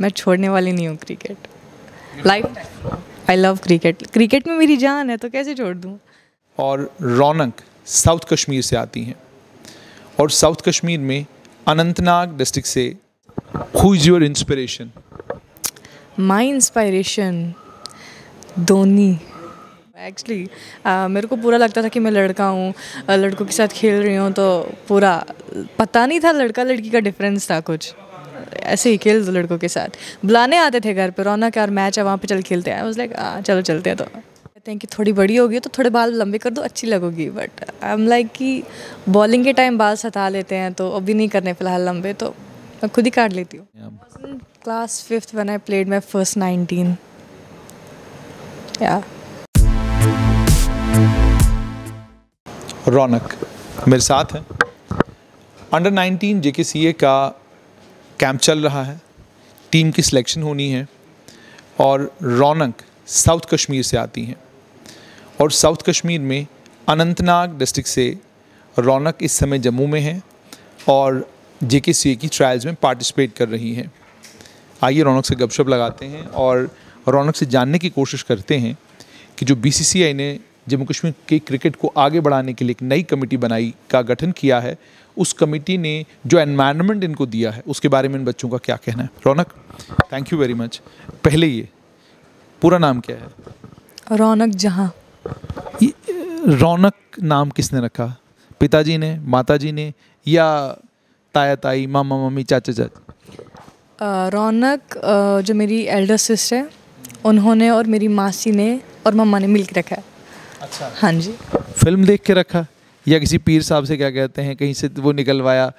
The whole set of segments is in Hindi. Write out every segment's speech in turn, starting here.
मैं छोड़ने वाली नहीं हूँ cricket life I love cricket cricket में मेरी जान है तो कैसे छोड़ दूँ और रौनक साउथ कश्मीर से आती हैं और साउथ कश्मीर में अनंतनाग डिस्ट्रिक्ट से who is your inspiration my inspiration Dhoni actually मेरे को पूरा लगता था कि मैं लड़का हूँ लड़कों के साथ खेल रही हूँ तो पूरा पता नहीं था लड़का लड़की का डिफरेंस था कुछ ऐसे ही खेलते लड़कों के साथ बुलाने आते थे घर पर रौनक यार मैच है वहाँ पर चल खेलते हैं लाइक चलो चलते हैं तो कहते हैं कि थोड़ी बड़ी होगी तो थोड़े बाल लंबे कर दो अच्छी लगोगी बट आई एम लाइक कि बॉलिंग के टाइम बाल सता लेते हैं तो अभी नहीं करने फिलहाल लंबे तो मैं खुद ही काट लेती हूँ class fifth one I played my first nineteen या रौनक मेरे साथ हैं अंडर 19 जेके का कैंप चल रहा है टीम की सिलेक्शन होनी है और रौनक साउथ कश्मीर से आती हैं और साउथ कश्मीर में अनंतनाग डिस्ट्रिक्ट से रौनक इस समय जम्मू में है और जे के सी की ट्रायल्स में पार्टिसिपेट कर रही हैं आइए रौनक से गपशप लगाते हैं और रौनक से जानने की कोशिश करते हैं कि जो बी ने जम्मू कश्मीर के क्रिकेट को आगे बढ़ाने के लिए एक नई कमेटी बनाई का गठन किया है उस कमेटी ने जो एनवायरमेंट इनको दिया है उसके बारे में इन बच्चों का क्या कहना है Raunak thank you very much पहले ये पूरा नाम क्या है रौनक जहाँ रौनक नाम किसने रखा पिताजी ने माताजी ने या ताया ताई मामा मम्मी चाचा चाचा रौनक जो मेरी एल्डर सिस्टर है उन्होंने और मेरी मासी ने और मम्मा ने मिल के रखा है अच्छा हाँ जी फिल्म देख के रखा या किसी पीर साहब से क्या कहते हैं कहीं से वो निकलवाया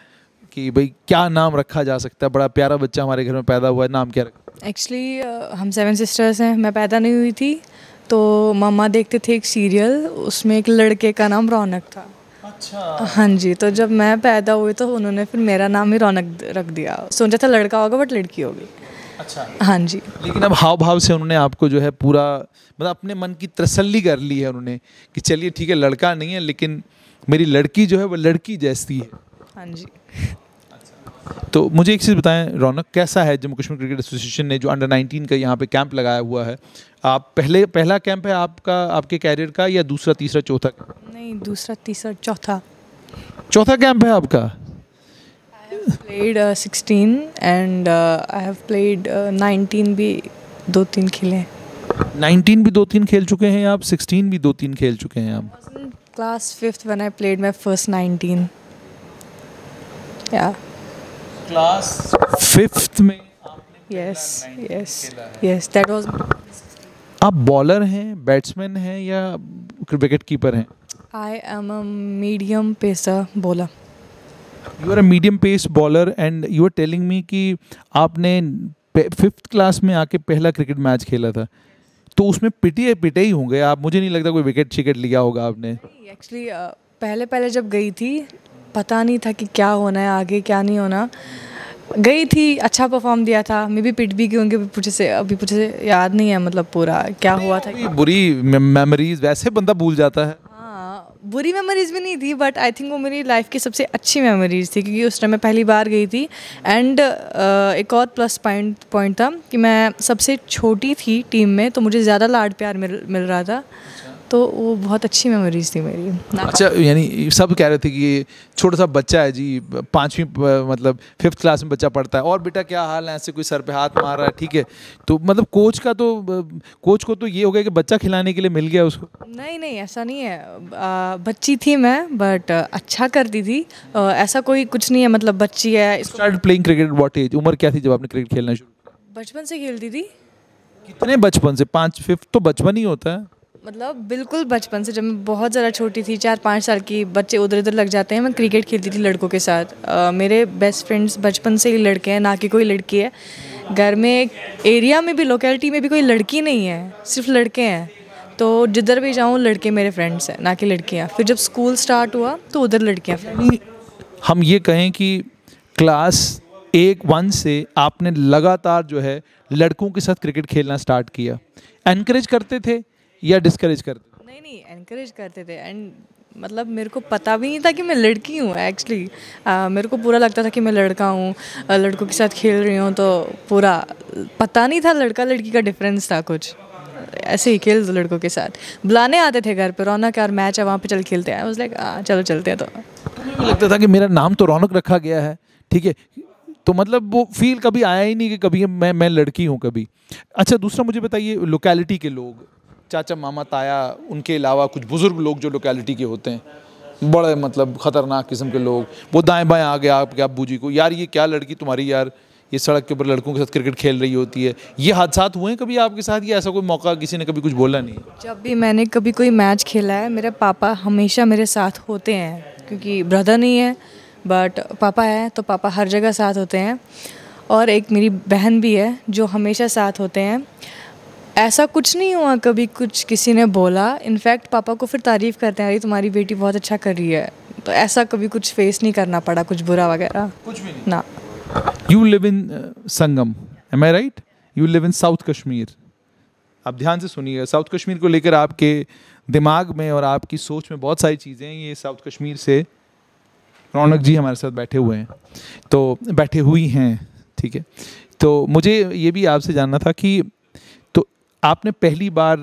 कि भाई क्या नाम रखा जा सकता है बड़ा प्यारा बच्चा हमारे घर में पैदा हुआ है नाम क्या रखा एक्चुअली uh, हम सेवन सिस्टर्स हैं मैं पैदा नहीं हुई थी तो मामा देखते थे एक सीरियल उसमें एक लड़के का नाम रौनक था अच्छा हाँ जी तो जब मैं पैदा हुई तो उन्होंने फिर मेरा नाम ही रौनक रख दिया सोचा था लड़का होगा बट लड़की होगी अच्छा हाँ जी लेकिन अब हाव भाव से उन्होंने आपको जो है पूरा मतलब अपने मन की तसल्ली कर ली है उन्होंने कि चलिए ठीक है लड़का नहीं है लेकिन मेरी लड़की जो है वो लड़की जैसी है हाँ जी अच्छा। तो मुझे एक चीज़ बताएं रौनक कैसा है जम्मू कश्मीर क्रिकेट एसोसिएशन ने जो अंडर 19 का यहाँ पे कैंप लगाया हुआ है आप पहले पहला कैंप है आपका आपके कैरियर का या दूसरा तीसरा चौथा नहीं दूसरा तीसरा चौथा चौथा कैंप है आपका played uh, 16 and uh, I have played uh, 19 भी दो तीन खेले 19 भी दो तीन खेल चुके हैं आप 16 भी दो तीन खेल चुके हैं आप class fifth one I played my first 19 या क्लास फिफ्थ में yes yes yes that was आप बॉलर हैं बैट्समैन हैं या विकेट कीपर हैं I am a medium pacer bowler you are a medium pace bowler and you are telling me कि आपने फिफ्थ क्लास में आके पहला क्रिकेट मैच खेला था तो उसमें पिटे पिटे ही होंगे आप मुझे नहीं लगता कोई विकेट शिकेट लिया होगा आपने एक्चुअली पहले पहले जब गई थी पता नहीं था कि क्या होना है आगे क्या नहीं होना गई थी अच्छा परफॉर्म दिया था मे भी पिट भी क्योंकि पूछे से अभी पूछे से याद नहीं है मतलब पूरा क्या हुआ था बुरी मेमोरीज वैसे बंदा भूल जाता है बुरी मेमोरीज भी नहीं थी बट आई थिंक वो मेरी लाइफ की सबसे अच्छी मेमोरीज थी क्योंकि उस टाइम मैं पहली बार गई थी एंड uh, एक और प्लस पॉइंट पॉइंट था कि मैं सबसे छोटी थी टीम में तो मुझे ज़्यादा लाड प्यार मिल मिल रहा था अच्छा। तो वो बहुत अच्छी मेमोरीज थी मेरी अच्छा यानी सब कह रहे थे कि छोटा सा बच्चा है जी पाँचवीं मतलब फिफ्थ क्लास में बच्चा पढ़ता है और बेटा क्या हाल है ऐसे कोई सर पे हाथ मार रहा है ठीक है तो मतलब कोच का तो कोच को तो ये हो गया कि बच्चा खिलाने के लिए मिल गया उसको नहीं नहीं ऐसा नहीं है आ, बच्ची थी मैं बट अच्छा करती थी आ, ऐसा कोई कुछ नहीं है मतलब बच्ची है start playing cricket what age उम्र क्या थी जब आपने क्रिकेट खेलना शुरू बचपन से खेलती थी कितने बचपन से पाँच फिफ्थ तो बचपन ही होता है मतलब बिल्कुल बचपन से जब मैं बहुत ज़्यादा छोटी थी चार पाँच साल की बच्चे उधर उधर लग जाते हैं मैं क्रिकेट खेलती थी लड़कों के साथ आ, मेरे बेस्ट फ्रेंड्स बचपन से ही लड़के हैं ना कि कोई लड़की है घर में एरिया में भी लोकेलिटी में भी कोई लड़की नहीं है सिर्फ लड़के हैं तो जिधर भी जाऊँ लड़के मेरे फ्रेंड्स हैं ना कि लड़कियाँ फिर जब स्कूल स्टार्ट हुआ तो उधर लड़कियाँ हम ये कहें कि क्लास एक वन से आपने लगातार जो है लड़कों के साथ क्रिकेट खेलना स्टार्ट किया एनकरेज करते थे या डिस्करेज करते नहीं नहीं एनकरेज करते थे एंड मतलब मेरे को पता भी नहीं था कि मैं लड़की हूँ एक्चुअली मेरे को पूरा लगता था कि मैं लड़का हूँ लड़कों के साथ खेल रही हूँ तो पूरा पता नहीं था लड़का लड़की का डिफरेंस था कुछ ऐसे ही खेल दो लड़कों के साथ बुलाने आते थे घर पे रौनक यार मैच है वहाँ पे चल खेलते हैं लाइक चलो चलते हैं तो लगता था कि मेरा नाम तो रौनक रखा गया है ठीक है तो मतलब वो फील कभी आया ही नहीं कि कभी मैं मैं लड़की हूँ कभी अच्छा दूसरा मुझे बताइए लोकेलिटी के लोग चाचा मामा ताया उनके अलावा कुछ बुज़ुर्ग लोग जो लोकेलिटी के होते हैं बड़े मतलब ख़तरनाक किस्म के लोग वो दाएँ बाएँ आ गया आपके अबू जी को यार ये क्या लड़की तुम्हारी यार ये सड़क के ऊपर लड़कों के साथ क्रिकेट खेल रही होती है ये हादसा हुए हैं कभी आपके साथ या ऐसा कोई मौका किसी ने कभी कुछ बोला नहीं जब भी मैंने कभी कोई मैच खेला है मेरे पापा हमेशा मेरे साथ होते हैं क्योंकि ब्रदर नहीं है बट पापा है तो पापा हर जगह साथ होते हैं और एक मेरी बहन भी है जो हमेशा साथ होते हैं ऐसा कुछ नहीं हुआ कभी कुछ किसी ने बोला इनफैक्ट पापा को फिर तारीफ़ करते हैं अरे तुम्हारी बेटी बहुत अच्छा कर रही है तो ऐसा कभी कुछ फेस नहीं करना पड़ा कुछ बुरा वगैरह कुछ भी नहीं ना you live in Sangam am I right you live in south Kashmir आप ध्यान से सुनिए साउथ कश्मीर को लेकर आपके दिमाग में और आपकी सोच में बहुत सारी चीज़ें हैं ये साउथ कश्मीर से रौनक जी हमारे साथ बैठे हुए हैं तो बैठे हुई हैं ठीक है तो मुझे ये भी आपसे जानना था कि आपने पहली बार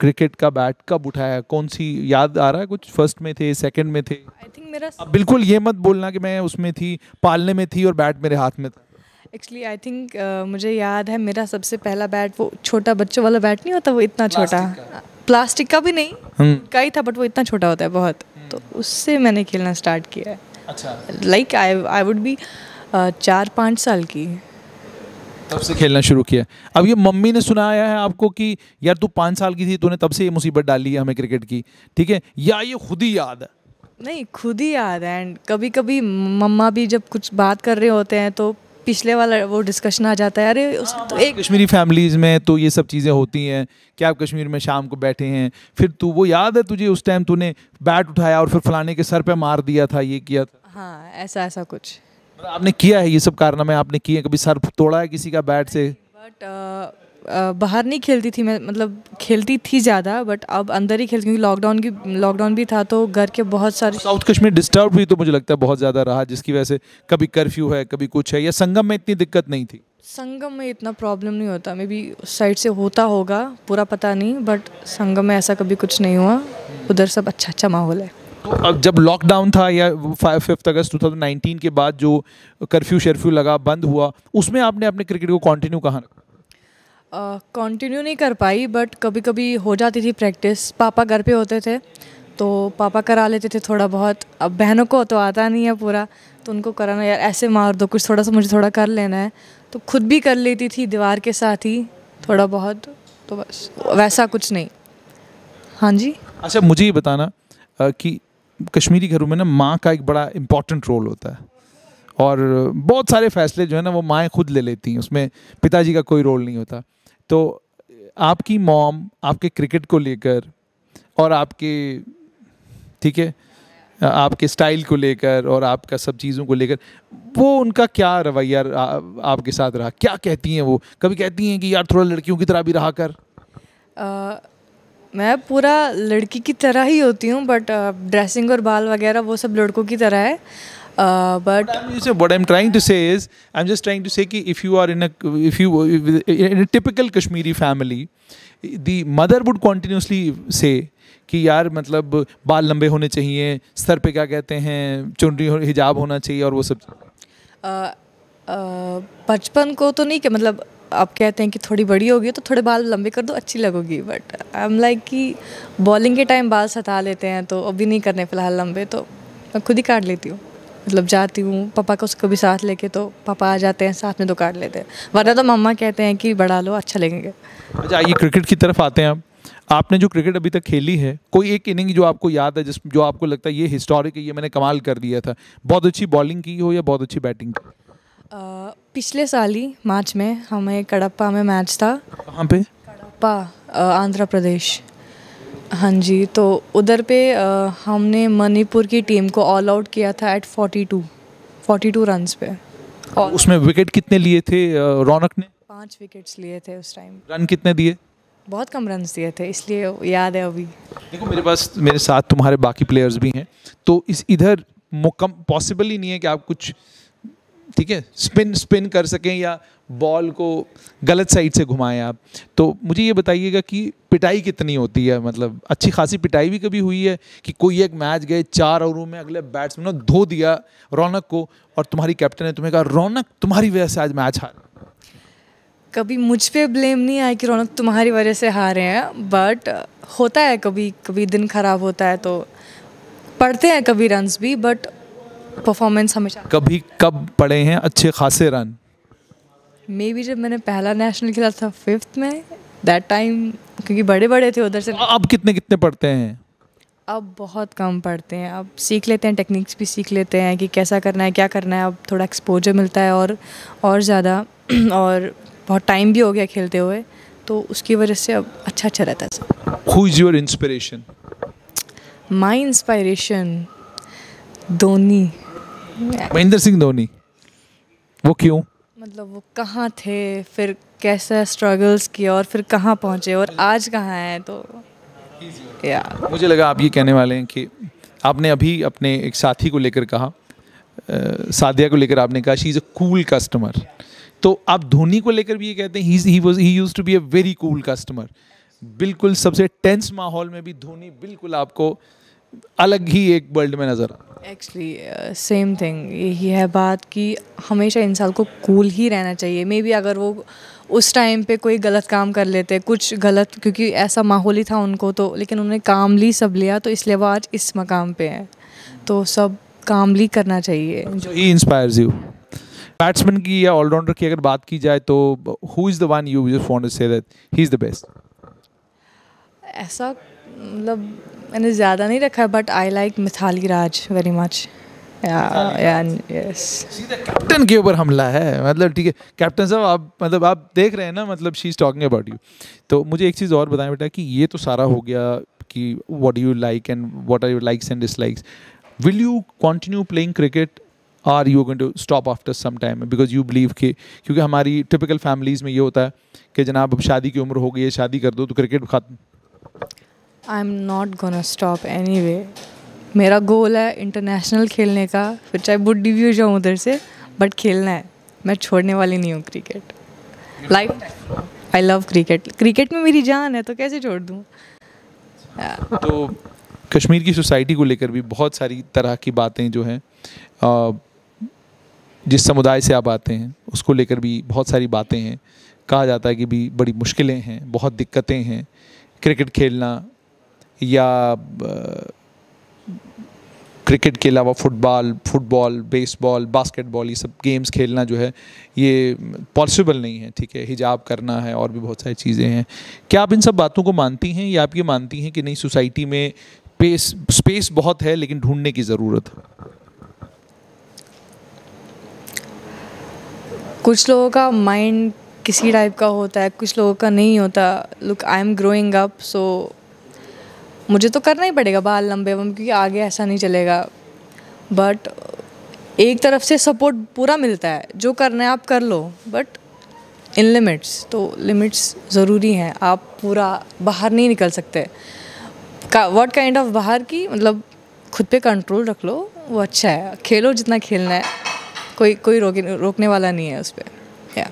क्रिकेट का बैट कब उठाया कौन सी याद आ रहा है कुछ फर्स्ट में थे सेकंड में थे आई थिंक मेरा अब बिल्कुल ये मत बोलना कि मैं उसमें थी पालने में थी और बैट मेरे हाथ में था एक्चुअली आई थिंक मुझे याद है मेरा सबसे पहला बैट वो छोटा बच्चों वाला बैट नहीं होता वो इतना छोटा प्लास्टिक का भी नहीं हम्म। का ही था बट वो इतना छोटा होता है बहुत हम्म। तो उससे मैंने खेलना स्टार्ट किया है like I I would be चार पाँच साल की तब से खेलना शुरू किया अब ये मम्मी ने सुनाया है आपको कि यार तू पाँच साल की थी तूने तब से ये मुसीबत डाली है हमें क्रिकेट की ठीक है या ये खुद ही याद है नहीं खुद ही याद है एंड कभी कभी मम्मा भी जब कुछ बात कर रहे होते हैं तो पिछले वाला वो डिस्कशन आ जाता है अरे उस हाँ, तो, तो एक कश्मीरी फैमिलीज़ में तो ये सब चीज़ें होती हैं क्या आप कश्मीर में शाम को बैठे हैं फिर तू वो याद है तुझे उस टाइम तूने बैट उठाया और फिर फलाने के सर पे मार दिया था ये किया था हाँ ऐसा ऐसा कुछ आपने किया है ये सब में आपने किए कभी सर तोड़ा है किसी का बैट से बट uh, uh, बाहर नहीं खेलती थी मैं मतलब खेलती थी ज़्यादा बट अब अंदर ही खेलती क्योंकि लॉकडाउन की लॉकडाउन भी था तो घर के बहुत सारे साउथ कश्मीर डिस्टर्ब भी तो मुझे लगता है बहुत ज़्यादा रहा जिसकी वजह से कभी कर्फ्यू है कभी कुछ है या संगम में इतनी दिक्कत नहीं थी संगम में इतना प्रॉब्लम नहीं होता मे बी साइड से होता होगा पूरा पता नहीं बट संगम में ऐसा कभी कुछ नहीं हुआ उधर सब अच्छा अच्छा माहौल है अब जब लॉकडाउन था या five fifth August two thousand nineteen के बाद जो कर्फ्यू शर्फ्यू लगा बंद हुआ उसमें आपने अपने क्रिकेट को कंटिन्यू कहाँ कंटिन्यू uh, नहीं कर पाई बट कभी कभी हो जाती थी प्रैक्टिस पापा घर पे होते थे तो पापा करा लेते थे थोड़ा बहुत अब बहनों को तो आता नहीं है पूरा तो उनको कराना यार ऐसे मार दो कुछ थोड़ा सा मुझे थोड़ा कर लेना है तो खुद भी कर लेती थी दीवार के साथ ही थोड़ा बहुत तो बस वैसा कुछ नहीं हाँ जी अच्छा मुझे ये बताना कि कश्मीरी घरों में ना माँ का एक बड़ा इम्पॉर्टेंट रोल होता है और बहुत सारे फैसले जो है ना वो माएँ खुद ले लेती हैं उसमें पिताजी का कोई रोल नहीं होता तो आपकी मॉम आपके क्रिकेट को लेकर और आपके ठीक है आपके स्टाइल को लेकर और आपका सब चीज़ों को लेकर वो उनका क्या रवैया आपके साथ रहा क्या कहती हैं वो कभी कहती हैं कि यार थोड़ा लड़कियों की तरह भी रहा कर मैं पूरा लड़की की तरह ही होती हूँ बट ड्रेसिंग uh, और बाल वगैरह वो सब लड़कों की तरह है but what I am trying to say is I am just trying to say if you are if you in a typical Kashmiri family the mother would continuously say कि यार मतलब बाल लंबे होने चाहिए सर पे क्या कहते हैं चुनरी हिजाब होना चाहिए और वो सब uh, uh, बचपन को तो नहीं कि मतलब आप कहते हैं कि थोड़ी बड़ी होगी तो थोड़े बाल लंबे कर दो अच्छी लगोगी बट आई एम लाइक कि बॉलिंग के टाइम बाल सता लेते हैं तो अभी नहीं करने फ़िलहाल लंबे तो मैं खुद ही काट लेती हूँ मतलब जाती हूँ पापा को उसको भी साथ लेके तो पापा आ जाते हैं साथ में तो काट लेते हैं वरना तो मम्मा कहते हैं कि बढ़ा लो अच्छा लगेंगे अच्छा आइए क्रिकेट की तरफ आते हैं आप आपने जो क्रिकेट अभी तक खेली है कोई एक इनिंग जो आपको याद है जिस जो आपको लगता है ये हिस्टोरिक है ये मैंने कमाल कर दिया था बहुत अच्छी बॉलिंग की हो या बहुत अच्छी बैटिंग की पिछले साल ही मार्च में हमें कड़प्पा में मैच था कहाँ पे कड़प्पा आंध्र प्रदेश हाँ जी तो उधर पे हमने मणिपुर की टीम को ऑल आउट किया था एट 42 42 रन्स पे और उसमें विकेट कितने लिए थे रौनक ने पांच विकेट्स लिए थे उस टाइम रन कितने दिए बहुत कम रन दिए थे इसलिए याद है अभी देखो मेरे पास मेरे साथ तुम्हारे बाकी प्लेयर्स भी हैं तो इस इधर पॉसिबल ही नहीं है कि आप कुछ ठीक है स्पिन स्पिन कर सकें या बॉल को गलत साइड से घुमाएं आप तो मुझे ये बताइएगा कि पिटाई कितनी होती है मतलब अच्छी खासी पिटाई भी कभी हुई है कि कोई एक मैच गए चार ओवरों में अगले बैट्समैन ने धो दिया रौनक को और तुम्हारी कैप्टन ने तुम्हें कहा रौनक तुम्हारी वजह से आज मैच हार कभी मुझ पर ब्लेम नहीं आया कि रौनक तुम्हारी वजह से हारे हैं बट होता है कभी कभी दिन खराब होता है तो पढ़ते हैं कभी रन्स भी बट परफॉर्मेंस हमेशा कभी कब पड़े हैं अच्छे खासे रन मे बी जब मैंने पहला नेशनल खेला था फिफ्थ में दैट टाइम क्योंकि बड़े बड़े थे उधर से अब कितने कितने पढ़ते हैं अब बहुत कम पढ़ते हैं अब सीख लेते हैं टेक्निक्स भी सीख लेते हैं कि कैसा करना है क्या करना है अब थोड़ा एक्सपोजर मिलता है और और ज़्यादा और बहुत टाइम भी हो गया खेलते हुए तो उसकी वजह से अब अच्छा अच्छा रहता है who is your inspiration my inspiration Dhoni Mahendra Singh Dhoni वो क्यों मतलब वो कहाँ थे फिर कैसा स्ट्रगल्स किया और फिर कहाँ पहुँचे और आज कहाँ हैं तो या मुझे लगा आप ये कहने वाले हैं कि आपने अभी अपने एक साथी को लेकर कहा साध्या को लेकर आपने कहा she is a cool customer तो आप धोनी को लेकर भी ये कहते हैं he was he used to be a very cool customer बिल्कुल सबसे टेंस माहौल में भी धोनी बिल्कुल आपको अलग ही एक वर्ल्ड में नज़र आ एक्चुअली सेम थिंग यही है बात कि हमेशा इंसान को कूल ही रहना चाहिए मे बी अगर वो उस टाइम पे कोई गलत काम कर लेते कुछ गलत क्योंकि ऐसा माहौल ही था उनको तो लेकिन उन्होंने कामली सब लिया तो इसलिए वो आज इस मकाम पे हैं तो सब कामली करना चाहिए इंस्पायर्स यू बैट्समैन की या ऑलराउंडर की अगर बात की जाए तो who is the one you just say that he is the best ऐसा मतलब मैंने ज़्यादा नहीं रखा but I like Mithali Raj very much captain के ऊपर हमला है मतलब ठीक है कैप्टन साहब आप मतलब आप देख रहे हैं ना मतलब she is talking about you तो मुझे एक चीज़ और बताएं बेटा कि ये तो सारा हो गया कि what you like and what are you likes and dislikes will you continue playing cricket are you going to stop after some time because you believe के क्योंकि हमारी टिपिकल फैमिलीज़ में ये होता है कि जनाब अब शादी की उम्र हो गई है शादी कर दो तो क्रिकेट खत्म I am not gonna stop anyway मेरा गोल है इंटरनेशनल खेलने का फिर चाहे बुढ़ी भी हो जाऊँ उधर से बट खेलना है मैं छोड़ने वाली नहीं हूँ cricket life I love cricket cricket में मेरी जान है तो कैसे छोड़ दूँ तो कश्मीर की सोसाइटी को लेकर भी बहुत सारी तरह की बातें जो हैं जिस समुदाय से आप आते हैं उसको लेकर भी बहुत सारी बातें हैं कहा जाता है कि भी बड़ी मुश्किलें हैं बहुत दिक्कतें हैं क्रिकेट खेलना या क्रिकेट के अलावा फुटबॉल फुटबॉल बेसबॉल बास्केटबॉल ये सब गेम्स खेलना जो है ये पॉसिबल नहीं है ठीक है हिजाब करना है और भी बहुत सारी चीज़ें हैं क्या आप इन सब बातों को मानती हैं या आप ये मानती हैं कि नहीं सोसाइटी में पेस स्पेस बहुत है लेकिन ढूंढने की ज़रूरत है कुछ लोगों का माइंड किसी टाइप का होता है कुछ लोगों का नहीं होता look I am growing up so मुझे तो करना ही पड़ेगा बाल लंबे वम क्योंकि आगे ऐसा नहीं चलेगा बट एक तरफ से सपोर्ट पूरा मिलता है जो करना है आप कर लो बट इन लिमिट्स तो लिमिट्स ज़रूरी हैं आप पूरा बाहर नहीं निकल सकते का वट काइंड ऑफ बाहर की मतलब खुद पे कंट्रोल रख लो वो अच्छा है खेलो जितना खेलना है कोई कोई रोके रोकने वाला नहीं है उस पर क्या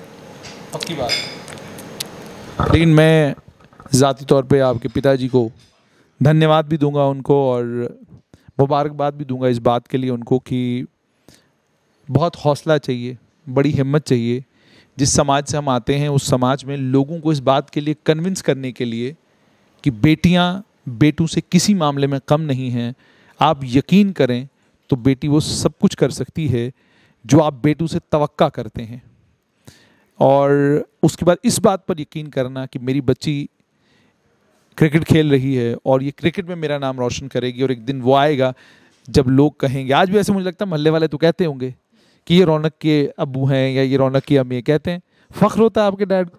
पक्की बात लेकिन मैं ज़ाती तौर पे आपके पिताजी को धन्यवाद भी दूंगा उनको और मुबारकबाद भी दूंगा इस बात के लिए उनको कि बहुत हौसला चाहिए बड़ी हिम्मत चाहिए जिस समाज से हम आते हैं उस समाज में लोगों को इस बात के लिए कन्विंस करने के लिए कि बेटियां बेटों से किसी मामले में कम नहीं हैं आप यकीन करें तो बेटी वो सब कुछ कर सकती है जो आप बेटों से तवक्का करते हैं और उसके बाद इस बात पर यकीन करना कि मेरी बच्ची क्रिकेट खेल रही है और ये क्रिकेट में मेरा नाम रोशन करेगी और एक दिन वो आएगा जब लोग कहेंगे आज भी ऐसे मुझे लगता है महल्ले वाले तो कहते होंगे कि ये रौनक के अबू हैं या ये रौनक की अम्मी कहते हैं फ़ख्र होता है आपके डैड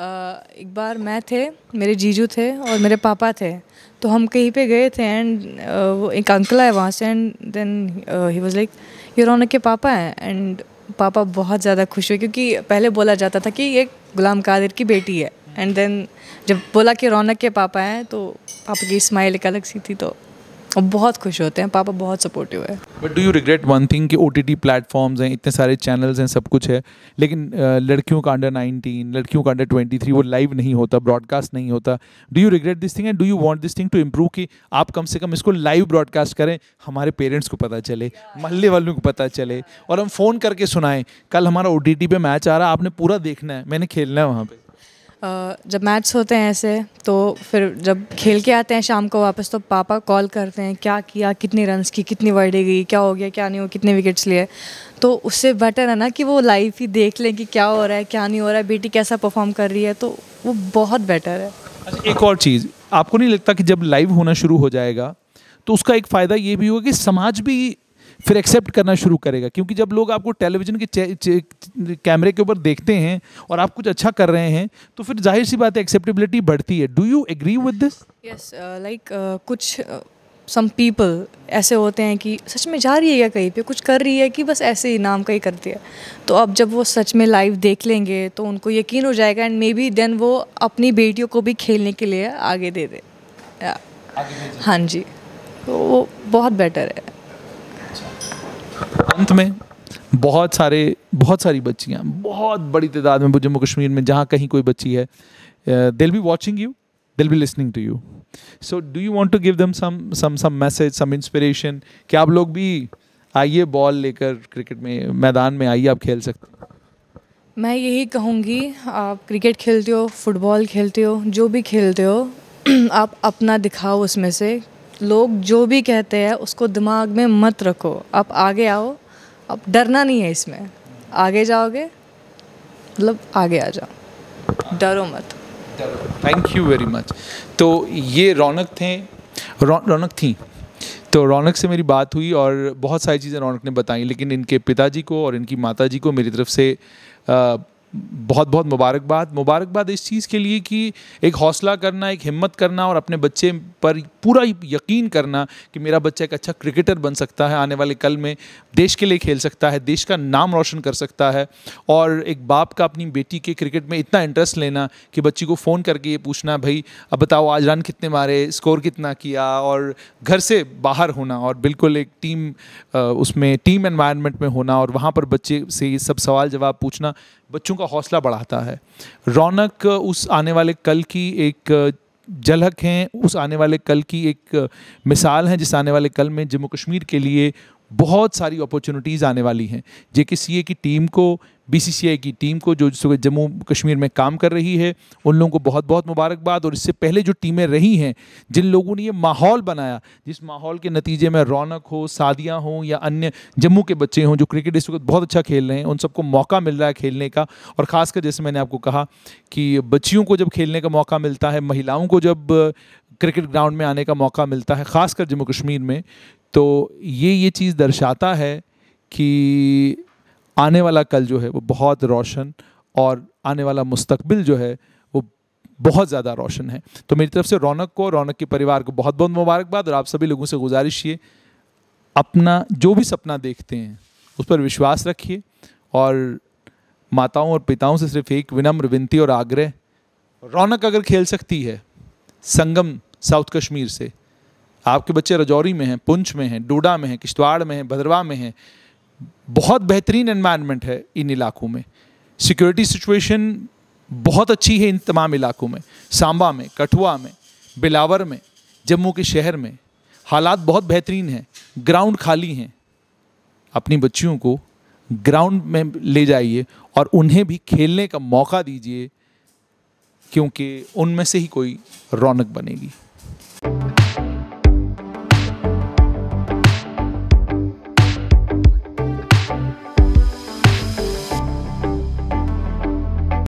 एक बार मैं थे मेरे जीजू थे और मेरे पापा थे तो हम कहीं पे गए थे एंड वो एक अंकल है वहाँ से and then he was like ये रौनक के पापा हैं एंड पापा बहुत ज़्यादा खुश हुए क्योंकि पहले बोला जाता था कि ये गुलाम कादिर की बेटी है एंड देन जब बोला कि रौनक के पापा हैं तो पापा की स्माइल एक अलग सी थी तो बहुत खुश होते हैं पापा बहुत सपोर्टिव है but do you regret one thing कि ओ टी टी प्लेटफॉर्म्स हैं इतने सारे चैनल्स हैं सब कुछ है लेकिन लड़कियों का अंडर नाइनटीन लड़कियों का अंडर ट्वेंटी थ्री वो लाइव नहीं होता ब्रॉडकास्ट नहीं होता do you regret this thing and do you want this thing to improve कि आप कम से कम इसको लाइव ब्रॉडकास्ट करें हमारे पेरेंट्स को पता चले महल्ले वालों को पता चले और हम फ़ोन करके सुनाएं कल हमारा ओ टी टी पे मैच आ रहा है आपने पूरा देखना है मैंने खेलना है वहाँ पर जब मैच होते हैं ऐसे तो फिर जब खेल के आते हैं शाम को वापस तो पापा कॉल करते हैं क्या किया कितनी रन्स की कितनी वर्डे गई क्या हो गया क्या नहीं हो कितने विकेट्स लिए तो उससे बेटर है ना कि वो लाइव ही देख लें कि क्या हो रहा है क्या नहीं हो रहा है बेटी कैसा परफॉर्म कर रही है तो वो बहुत बेटर है अच्छा एक और चीज़ आपको नहीं लगता कि जब लाइव होना शुरू हो जाएगा तो उसका एक फ़ायदा ये भी होगा कि समाज भी फिर एक्सेप्ट करना शुरू करेगा क्योंकि जब लोग आपको टेलीविज़न के कैमरे के ऊपर देखते हैं और आप कुछ अच्छा कर रहे हैं तो फिर जाहिर सी बात है एक्सेप्टेबिलिटी बढ़ती है do you agree with this yes like कुछ सम uh, पीपल ऐसे होते हैं कि सच में जा रही है या कहीं पे कुछ कर रही है कि बस ऐसे ही नाम का ही करती है तो अब जब वो सच में लाइव देख लेंगे तो उनको यकीन हो जाएगा एंड मे बी देन वो अपनी बेटियों को भी खेलने के लिए आगे दे दे हाँ जी तो वो बहुत बेटर है अंत में बहुत सारे बहुत सारी बच्चियाँ बहुत बड़ी तादाद में जम्मू कश्मीर में जहाँ कहीं कोई बच्ची है they'll be watching you they'll be listening to you so do you want to give them some some some message some inspiration कि आप लोग भी आइए बॉल लेकर क्रिकेट में मैदान में आइए आप खेल सकते मैं यही कहूँगी आप क्रिकेट खेलते हो फुटबॉल खेलते हो जो भी खेलते हो आप अपना दिखाओ उसमें से लोग जो भी कहते हैं उसको दिमाग में मत रखो आप आगे आओ अब डरना नहीं है इसमें आगे जाओगे मतलब आगे आ जाओ डरो मत थैंक यू वेरी मच तो ये रौनक थे रौनक थी तो रौनक से मेरी बात हुई और बहुत सारी चीज़ें रौनक ने बताई लेकिन इनके पिताजी को और इनकी माताजी को मेरी तरफ से आ, बहुत बहुत मुबारकबाद मुबारकबाद इस चीज़ के लिए कि एक हौसला करना एक हिम्मत करना और अपने बच्चे पर पूरा यकीन करना कि मेरा बच्चा एक अच्छा क्रिकेटर बन सकता है आने वाले कल में देश के लिए खेल सकता है देश का नाम रोशन कर सकता है और एक बाप का अपनी बेटी के क्रिकेट में इतना इंटरेस्ट लेना कि बच्ची को फ़ोन करके ये पूछना भाई अब बताओ आज रन कितने मारे स्कोर कितना किया और घर से बाहर होना और बिल्कुल एक टीम उसमें टीम एनवायरनमेंट में होना और वहाँ पर बच्चे से ये सब सवाल जवाब पूछना बच्चों का का हौसला बढ़ाता है रौनक उस आने वाले कल की एक झलक हैं उस आने वाले कल की एक मिसाल हैं जिस आने वाले कल में जम्मू कश्मीर के लिए बहुत सारी अपॉर्चुनिटीज़ आने वाली हैं जे के सी ए की टीम को बी सी सी आई की टीम को जो जिस जम्मू कश्मीर में काम कर रही है उन लोगों को बहुत बहुत मुबारकबाद और इससे पहले जो टीमें रही हैं जिन लोगों ने ये माहौल बनाया जिस माहौल के नतीजे में रौनक हो सादियाँ हों या अन्य जम्मू के बच्चे हों जो क्रिकेट इस वक्त बहुत अच्छा खेल रहे हैं उन सबको मौका मिल रहा है खेलने का और ख़ासकर जैसे मैंने आपको कहा कि बच्चियों को जब खेलने का मौका मिलता है महिलाओं को जब क्रिकेट ग्राउंड में आने का मौका मिलता है ख़ासकर जम्मू कश्मीर में तो ये ये चीज़ दर्शाता है कि आने वाला कल जो है वो बहुत रोशन और आने वाला मुस्तबिल जो है वो बहुत ज़्यादा रोशन है तो मेरी तरफ से रौनक को रौनक के परिवार को बहुत बहुत मुबारकबाद और आप सभी लोगों से गुजारिश ये अपना जो भी सपना देखते हैं उस पर विश्वास रखिए और माताओं और पिताओं से सिर्फ एक विनम्र विनती और आग्रह रौनक अगर खेल सकती है संगम साउथ कश्मीर से आपके बच्चे रजौरी में हैं पुंछ में हैं डोडा में हैं किश्तवाड़ में हैं भद्रवा में हैं बहुत बेहतरीन एनवायरनमेंट है इन इलाकों में सिक्योरिटी सिचुएशन बहुत अच्छी है इन तमाम इलाकों में सांबा में कठुआ में बिलावर में जम्मू के शहर में हालात बहुत बेहतरीन हैं ग्राउंड खाली हैं अपनी बच्चियों को ग्राउंड में ले जाइए और उन्हें भी खेलने का मौका दीजिए क्योंकि उनमें से ही कोई रौनक बनेगी